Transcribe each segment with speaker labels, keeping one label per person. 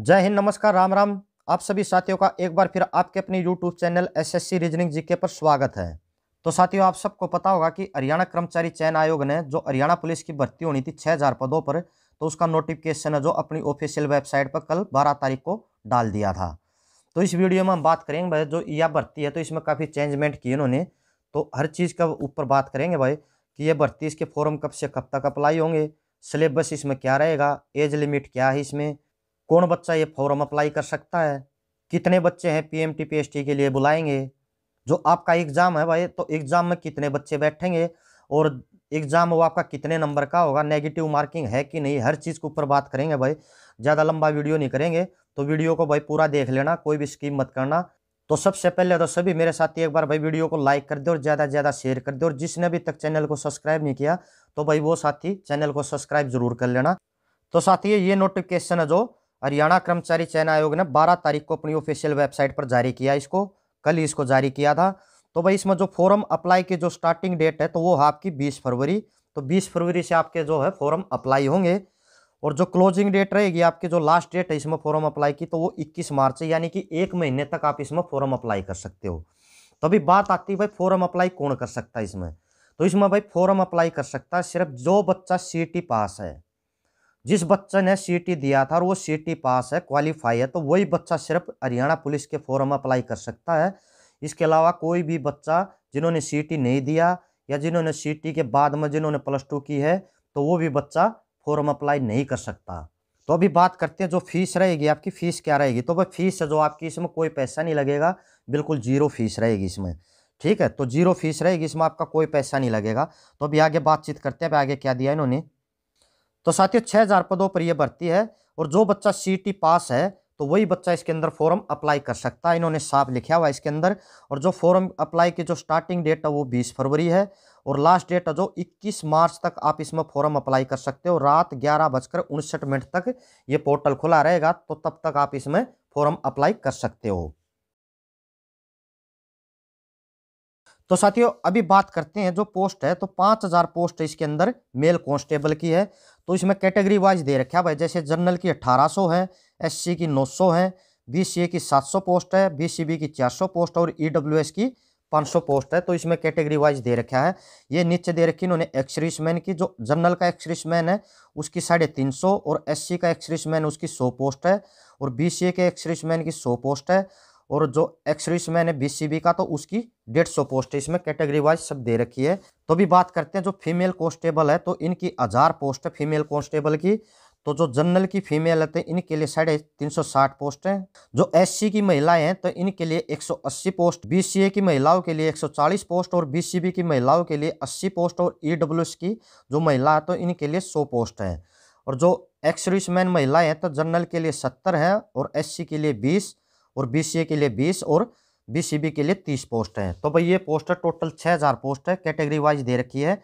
Speaker 1: जय हिंद नमस्कार राम राम आप सभी साथियों का एक बार फिर आपके अपने YouTube channel SSC reasoning GK पर स्वागत है तो साथियों आप सबको पता होगा कि हरियाणा कर्मचारी चयन आयोग ने जो हरियाणा पुलिस की भर्ती होनी थी 6000 पदों पर तो उसका नोटिफिकेशन है जो अपनी ऑफिशियल वेबसाइट पर कल बारह तारीख को डाल दिया था तो इस वीडियो में हम बात करेंगे भाई जो यह भर्ती है तो इसमें काफ़ी चेंजमेंट किए इन्होंने तो हर चीज़ का ऊपर बात करेंगे भाई कि यह भर्ती इसके फॉर्म कब से कब तक अप्लाई होंगे सिलेबस इसमें क्या रहेगा एज लिमिट क्या है इसमें कौन बच्चा ये फॉर्म अप्लाई कर सकता है कितने बच्चे हैं पी एम के लिए बुलाएंगे जो आपका एग्ज़ाम है भाई तो एग्ज़ाम में कितने बच्चे बैठेंगे और एग्ज़ाम वो आपका कितने नंबर का होगा नेगेटिव मार्किंग है कि नहीं हर चीज़ के ऊपर बात करेंगे भाई ज़्यादा लंबा वीडियो नहीं करेंगे तो वीडियो को भाई पूरा देख लेना कोई भी स्कीम मत करना तो सबसे पहले तो सभी मेरे साथ एक बार भाई वीडियो को लाइक कर दे और ज़्यादा से ज़्यादा शेयर कर दे और जिसने अभी तक चैनल को सब्सक्राइब नहीं किया तो भाई वो साथी चैनल को सब्सक्राइब जरूर कर लेना तो साथी ये नोटिफिकेशन है जो हरियाणा कर्मचारी चयन आयोग ने 12 तारीख को अपनी ऑफिशियल वेबसाइट पर जारी किया इसको कल इसको जारी किया था तो भाई इसमें जो फॉर्म अप्लाई की जो स्टार्टिंग डेट है तो वो आपकी बीस फरवरी तो बीस फरवरी से आपके जो है फॉर्म अप्लाई होंगे और जो क्लोजिंग डेट रहेगी आपके जो लास्ट डेट है इसमें फॉर्म अप्लाई की तो वो इक्कीस मार्च है यानी कि एक महीने तक आप इसमें फॉर्म अप्लाई कर सकते हो तो अभी बात आती है भाई फॉर्म अप्लाई कौन कर सकता है इसमें तो इसमें भाई फॉर्म अप्लाई कर सकता है सिर्फ जो बच्चा सी पास है जिस बच्चे ने सीटी दिया था और वो सीटी पास है क्वालिफाई है तो वही बच्चा सिर्फ हरियाणा पुलिस के फॉर्म में अप्लाई कर सकता है इसके अलावा कोई भी बच्चा जिन्होंने सीटी नहीं दिया या जिन्होंने सीटी के बाद में जिन्होंने प्लस टू की है तो वो भी बच्चा फॉर्म अप्लाई नहीं कर सकता तो अभी बात करते हैं जो फीस रहेगी आपकी फ़ीस क्या रहेगी तो भाई फीस है जो आपकी इसमें कोई पैसा नहीं लगेगा बिल्कुल जीरो फीस रहेगी इसमें ठीक है तो जीरो फीस रहेगी इसमें आपका कोई पैसा नहीं लगेगा तो अभी आगे बातचीत करते हैं अभी आगे क्या दिया इन्होंने तो साथियों छः हज़ार पदों पर यह भर्ती है और जो बच्चा सी e पास है तो वही बच्चा इसके अंदर फॉर्म अप्लाई कर सकता है इन्होंने साफ लिखा हुआ इसके अंदर और जो फॉर्म अप्लाई की जो स्टार्टिंग डेट है वो बीस फरवरी है और लास्ट डेट है जो इक्कीस मार्च तक आप इसमें फॉर्म अप्लाई कर सकते हो रात ग्यारह बजकर उनसठ मिनट तक ये पोर्टल खुला रहेगा तो तब तक आप इसमें फॉर्म अप्लाई कर सकते हो तो साथियों अभी बात करते हैं जो पोस्ट है तो पाँच हज़ार पोस्ट इसके अंदर मेल कॉन्स्टेबल की है तो इसमें कैटेगरी वाइज दे रखा है भाई जैसे जनरल की अट्ठारह सौ है एससी की नौ सौ है बीसीए की सात सौ पोस्ट है बीसीबी की चार सौ पोस्ट और ईडब्ल्यूएस की पाँच सौ पोस्ट है तो इसमें कैटेगरी वाइज दे रखा है ये नीचे दे रखी इन्होंने एक्सरिसमैन की जो जनरल का एक्सरिसमैन है उसकी साढ़े तीन सौ और सी का एक्सरिसमैन उसकी सौ पोस्ट है और ए के एक्सरिसमैन की सौ पोस्ट है और जो एक्सरीस है बी सी का तो उसकी डेढ़ सौ पोस्ट है इसमें कैटेगरी वाइज सब दे रखी है तो भी बात करते हैं जो फीमेल कॉन्स्टेबल है तो इनकी हज़ार पोस्ट है फीमेल कॉन्स्टेबल की तो जो जनरल की फीमेल है तो इनके लिए साढ़े तीन सौ साठ पोस्ट हैं जो एससी की महिलाएं हैं तो इनके लिए एक सौ अस्सी पोस्ट ए की महिलाओं के लिए एक सौ चालीस पोस्ट और बी की महिलाओं के लिए अस्सी पोस्ट और एस e की जो महिला है तो इनके लिए सौ पोस्ट हैं और जो एक्सरिसमैन महिलाएं हैं तो जनरल के लिए सत्तर हैं और सी के लिए बीस और बी के लिए बीस और बी के लिए तीस पोस्ट है तो भाई ये पोस्ट है टोटल छः हज़ार पोस्ट है कैटेगरी वाइज दे रखी है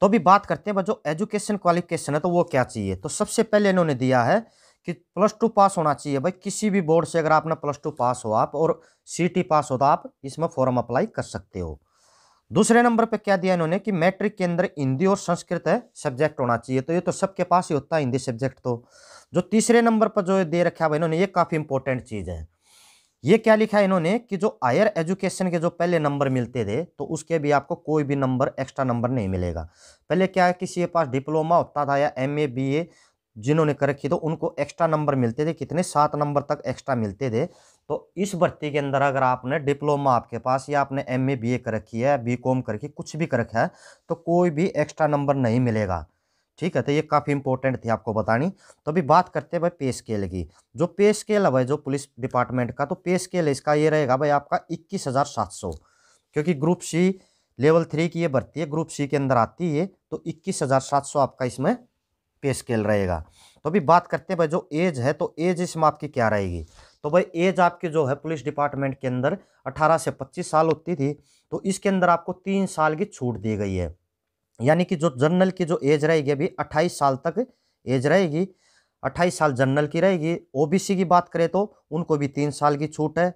Speaker 1: तो अभी बात करते हैं जो एजुकेशन क्वालिफिकेशन है तो वो क्या चाहिए तो सबसे पहले इन्होंने दिया है कि प्लस टू पास होना चाहिए भाई किसी भी बोर्ड से अगर आपने प्लस टू पास हो आप और सीटी पास हो तो आप इसमें फॉर्म अप्लाई कर सकते हो दूसरे नंबर पे क्या दिया इन्होंने कि मैट्रिक के अंदर हिंदी और संस्कृत सब्जेक्ट होना चाहिए तो ये तो सबके पास ही होता है हिंदी सब्जेक्ट तो जो तीसरे नंबर पर जो दे रखा है इन्होंने ये काफ़ी इंपॉर्टेंट चीज़ है ये क्या लिखा है इन्होंने कि जो हायर एजुकेशन के जो पहले नंबर मिलते थे तो उसके भी आपको कोई भी नंबर एक्स्ट्रा नंबर नहीं मिलेगा पहले क्या है किसी के पास डिप्लोमा होता था या एम ए बी ए जिन्होंने कर रखी तो उनको एक्स्ट्रा नंबर मिलते थे कितने सात नंबर तक एक्स्ट्रा मिलते थे तो इस भर्ती के अंदर अगर आपने डिप्लोमा आपके पास या आपने एम ए बी ए कर रखी है बी कॉम कर रखी कुछ भी कर रखा है तो कोई भी एक्स्ट्रा नंबर नहीं मिलेगा ठीक है तो ये काफ़ी इंपॉर्टेंट थी आपको बतानी तो अभी बात करते हैं भाई पे स्केल की जो पे स्केल है भाई जो पुलिस डिपार्टमेंट का तो पे स्केल इसका ये रहेगा भाई आपका इक्कीस हज़ार सात सौ क्योंकि ग्रुप सी लेवल थ्री की ये भर्ती है ग्रुप सी के अंदर आती है तो इक्कीस हज़ार सात सौ आपका इसमें पे स्केल रहेगा तो अभी बात करते हैं भाई जो एज है तो एज इसमें आपकी क्या रहेगी तो भाई एज आपकी जो है पुलिस डिपार्टमेंट के अंदर 18 से 25 साल होती थी तो इसके अंदर आपको तीन साल की छूट दी गई है यानी कि जो जनरल की जो एज रहेगी अभी 28 साल तक एज रहेगी 28 साल जनरल की रहेगी ओबीसी की बात करें तो उनको भी तीन साल की छूट है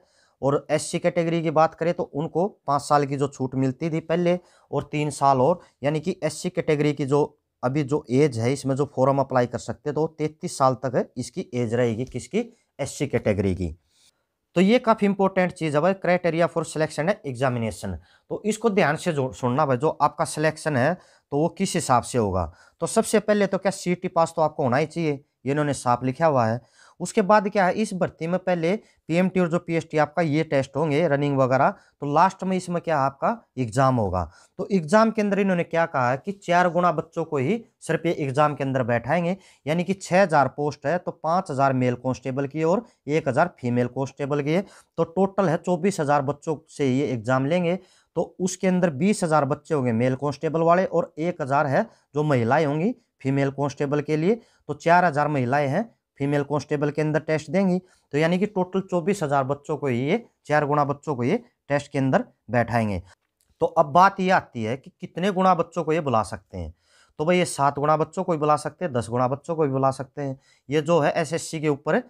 Speaker 1: और एस कैटेगरी की बात करें तो उनको पाँच साल की जो छूट मिलती थी पहले और तीन साल और यानी कि एस कैटेगरी की जो अभी जो एज है इसमें जो फॉर्म अप्लाई कर सकते हैं तो तैतीस साल तक है इसकी एज रहेगी किसकी एससी कैटेगरी की तो ये काफ़ी इंपॉर्टेंट चीज़ है भाई क्राइटेरिया फॉर सिलेक्शन है एग्जामिनेशन तो इसको ध्यान से सुनना भाई जो आपका सिलेक्शन है तो वो किस हिसाब से होगा तो सबसे पहले तो क्या सी पास तो आपको होना ही चाहिए इन्होंने साफ लिखा हुआ है उसके बाद क्या है इस भर्ती में पहले पीएमटी और जो पीएसटी आपका ये टेस्ट होंगे रनिंग वगैरह तो लास्ट में इसमें क्या आपका एग्जाम होगा तो एग्जाम के अंदर इन्होंने क्या कहा है कि चार गुणा बच्चों को ही सिर्फ ये एग्जाम के अंदर बैठाएंगे यानी कि छः हज़ार पोस्ट है तो पाँच हज़ार मेल कॉन्स्टेबल की और एक हज़ार फीमेल कॉन्स्टेबल की है तो टोटल है चौबीस हज़ार बच्चों से ये एग्जाम लेंगे तो उसके अंदर बीस हज़ार बच्चे होंगे मेल कॉन्स्टेबल वाले और एक हज़ार है जो महिलाएं होंगी फीमेल कॉन्स्टेबल के लिए तो चार हज़ार महिलाएं हैं फीमेल कॉन्स्टेबल के अंदर टेस्ट देंगी तो यानी कि टोटल चौबीस हज़ार बच्चों को ये चार गुना बच्चों को ये टेस्ट के अंदर बैठाएंगे तो अब बात ये आती है कि कितने गुणा बच्चों को ये बुला सकते हैं तो भाई ये सात गुणा बच्चों को भी बुला सकते हैं दस गुणा बच्चों को भी बुला सकते हैं ये जो है एस के ऊपर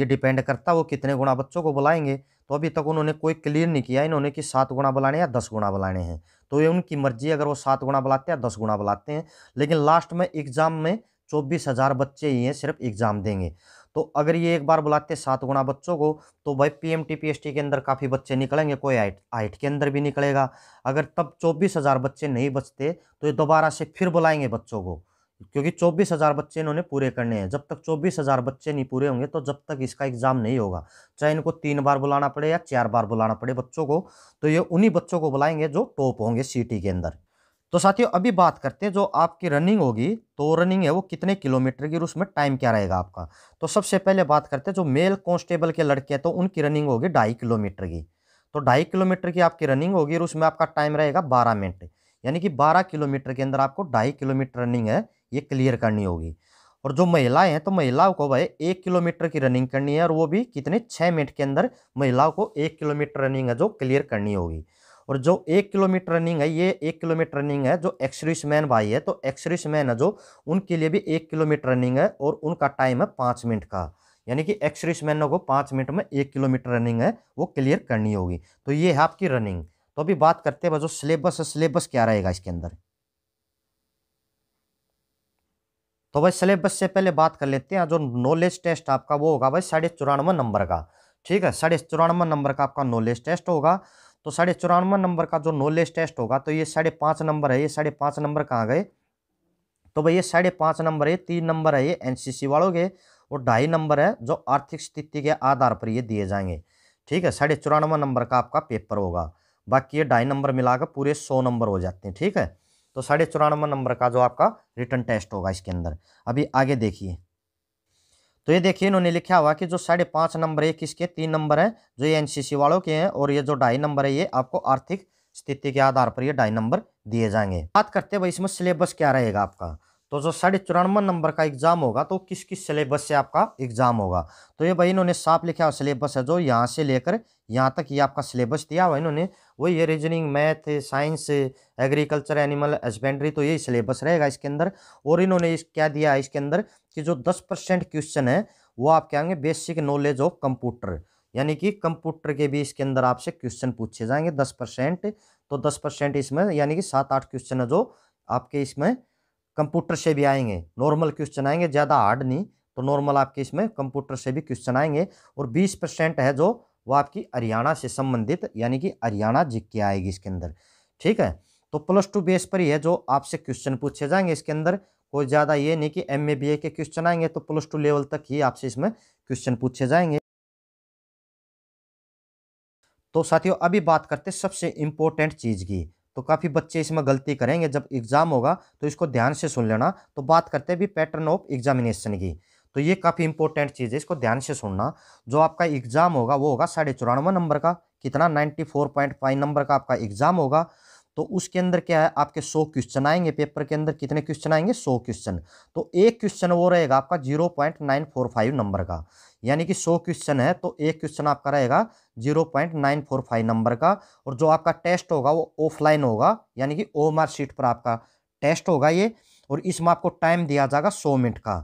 Speaker 1: ये डिपेंड करता है वो कितने गुणा बच्चों को बुलाएंगे तो अभी तक उन्होंने कोई क्लियर नहीं किया इन्होंने कि सात गुणा बुलाने या दस गुणा बुलाने हैं तो ये उनकी मर्जी अगर वो सात गुणा बुलाते हैं या दस गुणा बुलाते हैं लेकिन लास्ट में एग्ज़ाम में चौबीस हज़ार बच्चे ही हैं सिर्फ एग्ज़ाम देंगे तो अगर ये एक बार बुलाते सात गुना बच्चों को तो भाई पी एम के अंदर काफ़ी बच्चे निकलेंगे कोई आइट आइट के अंदर भी निकलेगा अगर तब चौबीस हज़ार बच्चे नहीं बचते तो ये दोबारा से फिर बुलाएंगे बच्चों को क्योंकि चौबीस हज़ार बच्चे इन्होंने पूरे करने हैं जब तक चौबीस हज़ार बच्चे नहीं पूरे होंगे तो जब तक इसका एग्ज़ाम नहीं होगा चाहे इनको तीन बार बुलाना पड़े या चार बार बुलाना पड़े बच्चों को तो ये उन्हीं बच्चों को बुलाएंगे जो टॉप होंगे सिटी के अंदर तो साथियों अभी बात करते हैं जो आपकी रनिंग होगी तो रनिंग है वो कितने किलोमीटर की और उसमें टाइम क्या रहेगा आपका तो सबसे पहले बात करते हैं जो मेल कॉन्स्टेबल के लड़के हैं तो उनकी रनिंग होगी ढाई किलोमीटर की तो ढाई किलोमीटर की आपकी रनिंग होगी और उसमें आपका टाइम रहेगा बारह मिनट यानी कि बारह किलोमीटर के अंदर आपको ढाई किलोमीटर रनिंग है ये क्लियर करनी होगी और जो महिलाएं हैं तो महिलाओं को भाई एक किलोमीटर की रनिंग करनी है और वो भी कितने छः मिनट के अंदर महिलाओं को एक किलोमीटर रनिंग है जो क्लियर करनी होगी और जो एक किलोमीटर रनिंग है ये एक किलोमीटर रनिंग है जो एक्सरिस मैन भाई है तो एक्सरिस मैन है जो उनके लिए भी एक किलोमीटर रनिंग है और उनका टाइम है पाँच मिनट का यानी कि एक्सरिस मैनों को पाँच मिनट में एक किलोमीटर रनिंग है वो क्लियर करनी होगी तो ये है आपकी रनिंग तो अभी बात करते हैं जो सिलेबस है सिलेबस क्या रहेगा इसके अंदर तो भाई सिलेबस से पहले बात कर लेते हैं जो नॉलेज टेस्ट आपका वो होगा भाई साढ़े चौरानवे नंबर का ठीक है साढ़े चौरानवे नंबर का आपका नॉलेज टेस्ट होगा तो साढ़े चौरानवे नंबर का जो नॉलेज टेस्ट होगा तो ये साढ़े पाँच नंबर है ये साढ़े पाँच नंबर कहाँ गए तो भाई ये साढ़े पाँच नंबर है तीन नंबर है ये एन वालों के और ढाई नंबर है जो आर्थिक स्थिति के आधार पर ये दिए जाएंगे ठीक है साढ़े चौरानवे नंबर का आपका पेपर होगा बाकी ये ढाई नंबर मिलाकर पूरे सौ नंबर हो जाते हैं ठीक है तो साढ़े चौरानवे नंबर का जो आपका रिटर्न टेस्ट होगा इसके अंदर अभी आगे देखिए तो ये देखिए इन्होंने लिखा हुआ कि जो साढ़े पाँच नंबर है किसके तीन नंबर है जो ये एनसीसी वालों के हैं और ये जो ढाई नंबर है ये आपको आर्थिक स्थिति के आधार पर ये ढाई नंबर दिए जाएंगे बात करते हैं भाई इसमें सिलेबस क्या रहेगा आपका तो जो साढ़े चौरानवे नंबर का एग्जाम होगा तो किस किस सिलेबस से आपका एग्जाम होगा तो ये भाई इन्होंने साफ लिखा हुआ सिलेबस है जो यहाँ से लेकर यहाँ तक ये आपका सिलेबस दिया हुआ इन्होंने वही है reasoning math science agriculture animal husbandry तो यही सिलेबस रहेगा इसके अंदर और इन्होंने इस क्या दिया है इसके अंदर कि जो दस परसेंट क्वेश्चन है वो आप क्या होंगे बेसिक नॉलेज ऑफ कंप्यूटर यानी कि कंप्यूटर के भी इसके अंदर आपसे क्वेश्चन पूछे जाएंगे दस परसेंट तो दस परसेंट इसमें यानी कि सात आठ क्वेश्चन है जो आपके इसमें कंप्यूटर से भी आएंगे नॉर्मल क्वेश्चन आएंगे ज़्यादा हार्ड नहीं तो नॉर्मल आपके इसमें कंप्यूटर से भी क्वेश्चन आएंगे और बीस परसेंट है जो वो आपकी हरियाणा से संबंधित यानी कि हरियाणा के आएगी इसके अंदर ठीक है तो प्लस टू बेस पर ही है जो आपसे क्वेश्चन पूछे जाएंगे इसके अंदर कोई ज़्यादा ये नहीं कि एम ए बी ए के क्वेश्चन आएंगे तो प्लस टू लेवल तक ही आपसे इसमें क्वेश्चन पूछे जाएंगे तो साथियों अभी बात करते सबसे इम्पोर्टेंट चीज़ की तो काफ़ी बच्चे इसमें गलती करेंगे जब एग्ज़ाम होगा तो इसको ध्यान से सुन लेना तो बात करते भी पैटर्न ऑफ एग्जामिनेशन की तो ये काफ़ी इंपॉर्टेंट चीज़ है इसको ध्यान से सुनना जो आपका एग्ज़ाम होगा वो होगा साढ़े चौरानवे नंबर का कितना ninety four point five number का आपका एग्ज़ाम होगा तो उसके अंदर क्या है आपके सौ क्वेश्चन आएंगे पेपर के अंदर कितने क्वेश्चन आएंगे सौ क्वेश्चन तो एक क्वेश्चन वो रहेगा आपका zero point nine four five number का यानी कि सौ क्वेश्चन है तो एक क्वेश्चन आपका रहेगा zero point nine four five number का और जो आपका टेस्ट होगा वो ऑफलाइन होगा यानी कि ओ मार्क शीट पर आपका टेस्ट होगा ये और इसमें आपको टाइम दिया जाएगा सौ मिनट का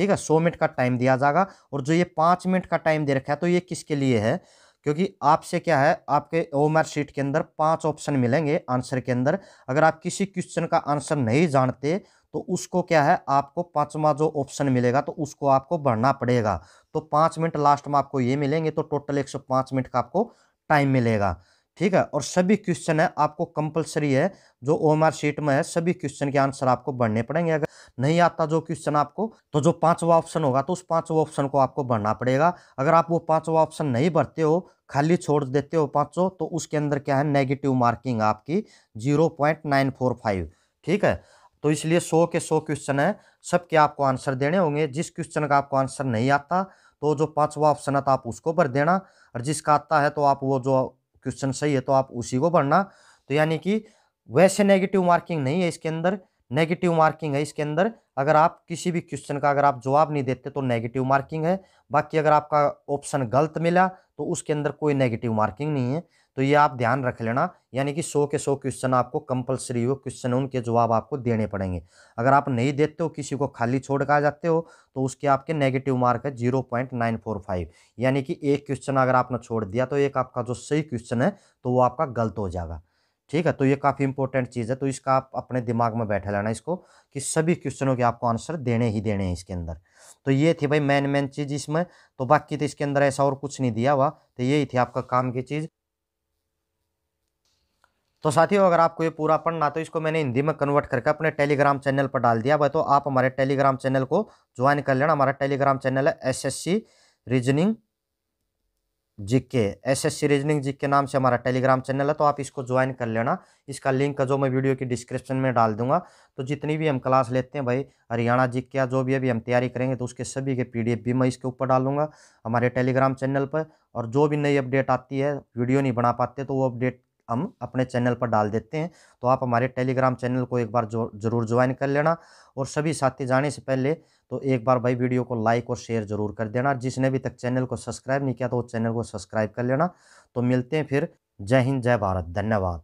Speaker 1: ठीक है सौ मिनट का टाइम दिया जाएगा और जो ये पाँच मिनट का टाइम दे रखा है तो ये किसके लिए है क्योंकि आपसे क्या है आपके ओमर सीट के अंदर पांच ऑप्शन मिलेंगे आंसर के अंदर अगर आप किसी क्वेश्चन का आंसर नहीं जानते तो उसको क्या है आपको पांचवा जो ऑप्शन मिलेगा तो उसको आपको बढ़ना पड़ेगा तो पाँच मिनट लास्ट में आपको ये मिलेंगे तो टोटल एक सौ पाँच मिनट का आपको टाइम मिलेगा ठीक है और सभी क्वेश्चन है आपको कंपलसरी है जो ओ शीट में है सभी क्वेश्चन के आंसर आपको बढ़ने पड़ेंगे अगर नहीं आता जो क्वेश्चन आपको तो जो पांचवा ऑप्शन होगा तो उस पांचवा ऑप्शन को आपको भरना पड़ेगा अगर आप वो पांचवा ऑप्शन नहीं भरते हो खाली छोड़ देते हो पाँचों तो उसके अंदर क्या है नेगेटिव मार्किंग आपकी zero point nine four five ठीक है तो इसलिए सौ के सौ क्वेश्चन है सबके आपको आंसर देने होंगे जिस क्वेश्चन का आपको आंसर नहीं आता तो जो पाँचवा ऑप्शन है तो आप उसको भर देना और जिसका आता है तो आप वो जो क्वेश्चन सही है तो आप उसी को पढ़ना तो यानी कि वैसे नेगेटिव मार्किंग नहीं है इसके अंदर नेगेटिव मार्किंग है इसके अंदर अगर आप किसी भी क्वेश्चन का अगर आप जवाब नहीं देते तो नेगेटिव मार्किंग है बाकी अगर आपका ऑप्शन गलत मिला तो उसके अंदर कोई नेगेटिव मार्किंग नहीं है तो ये आप ध्यान रख लेना यानी कि सौ के सौ क्वेश्चन आपको कंपलसरी हो क्वेश्चन उनके जवाब आपको देने पड़ेंगे अगर आप नहीं देते हो किसी को खाली छोड़ कर जाते हो तो उसके आपके नेगेटिव मार्क है zero point nine four five यानी कि एक क्वेश्चन अगर आपने छोड़ दिया तो एक आपका जो सही क्वेश्चन है तो वो आपका गलत हो जाएगा ठीक है तो ये काफ़ी इंपॉर्टेंट चीज़ है तो इसका आप अपने दिमाग में बैठा लेना इसको कि सभी क्वेश्चनों के आपको आंसर देने ही देने हैं इसके अंदर तो ये थी भाई मेन मेन चीज़ इसमें तो बाकी तो इसके अंदर ऐसा और कुछ नहीं दिया हुआ तो यही थी आपका काम की चीज़ तो साथियों अगर आपको ये पूरा पढ़ना तो इसको मैंने हिंदी में कन्वर्ट करके अपने टेलीग्राम चैनल पर डाल दिया भाई तो आप हमारे टेलीग्राम चैनल को ज्वाइन कर लेना हमारा टेलीग्राम चैनल है S S C reasoning GK S S C reasoning G K नाम से हमारा टेलीग्राम चैनल है तो आप इसको ज्वाइन कर लेना इसका लिंक जो मैं वीडियो की डिस्क्रिप्शन में डाल दूंगा तो जितनी भी हम क्लास लेते हैं भाई हरियाणा जी के जो भी अभी हम तैयारी करेंगे तो उसके सभी के एफ भी मैं इसके ऊपर डालूंगा हमारे टेलीग्राम चैनल पर और जो भी नई अपडेट आती है वीडियो नहीं बना पाते तो वो अपडेट हम अपने चैनल पर डाल देते हैं तो आप हमारे टेलीग्राम चैनल को एक बार जो ज़रूर ज्वाइन कर लेना और सभी साथी जाने से पहले तो एक बार भाई वीडियो को लाइक और शेयर ज़रूर कर देना जिसने अभी तक चैनल को सब्सक्राइब नहीं किया तो उस चैनल को सब्सक्राइब कर लेना तो मिलते हैं फिर जय हिंद जय भारत धन्यवाद